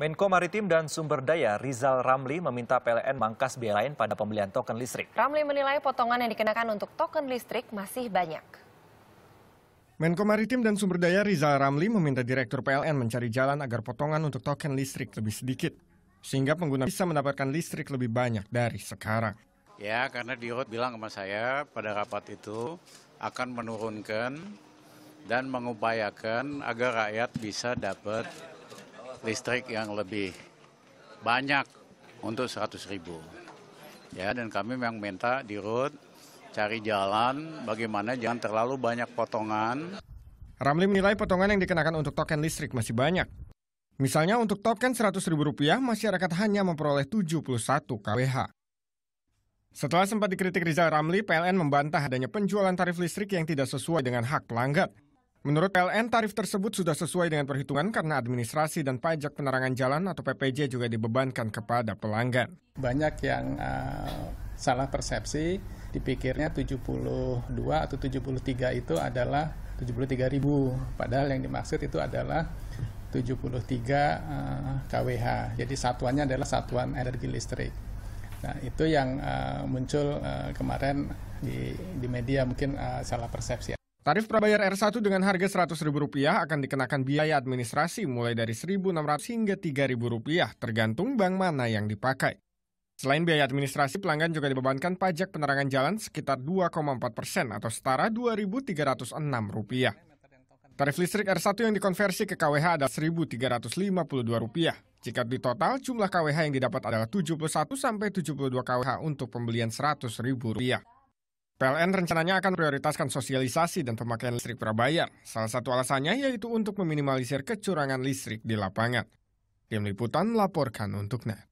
Menko Maritim dan Sumber Daya Rizal Ramli meminta PLN mangkas biaya lain pada pembelian token listrik. Ramli menilai potongan yang dikenakan untuk token listrik masih banyak. Menko Maritim dan Sumber Daya Rizal Ramli meminta Direktur PLN mencari jalan agar potongan untuk token listrik lebih sedikit, sehingga pengguna bisa mendapatkan listrik lebih banyak dari sekarang. Ya, karena Dirut bilang sama saya pada rapat itu akan menurunkan dan mengupayakan agar rakyat bisa dapat listrik yang lebih banyak untuk 100 ribu. Ya, dan kami memang minta di road cari jalan bagaimana jangan terlalu banyak potongan. Ramli menilai potongan yang dikenakan untuk token listrik masih banyak. Misalnya untuk token Rp100.000, masyarakat hanya memperoleh 71 kWh. Setelah sempat dikritik Rizal Ramli, PLN membantah adanya penjualan tarif listrik yang tidak sesuai dengan hak pelanggan. Menurut PLN, tarif tersebut sudah sesuai dengan perhitungan karena administrasi dan pajak penerangan jalan atau PPJ juga dibebankan kepada pelanggan. Banyak yang uh, salah persepsi, dipikirnya 72 atau 73 itu adalah 73 ribu, padahal yang dimaksud itu adalah 73 uh, kWh. Jadi satuannya adalah satuan energi listrik. Nah, itu yang uh, muncul uh, kemarin di, di media mungkin uh, salah persepsi. Tarif prabayar R1 dengan harga Rp100.000 akan dikenakan biaya administrasi mulai dari Rp1.600 hingga Rp3.000 tergantung bank mana yang dipakai. Selain biaya administrasi, pelanggan juga dibebankan pajak penerangan jalan sekitar 2,4 persen atau setara Rp2.306. Tarif listrik R1 yang dikonversi ke KWH adalah Rp1.352. Jika ditotal, jumlah KWH yang didapat adalah 71 sampai 72 KWH untuk pembelian Rp100.000. PLN rencananya akan prioritaskan sosialisasi dan pemakaian listrik prabayar. Salah satu alasannya yaitu untuk meminimalisir kecurangan listrik di lapangan. Tim Liputan laporkan untuk NET.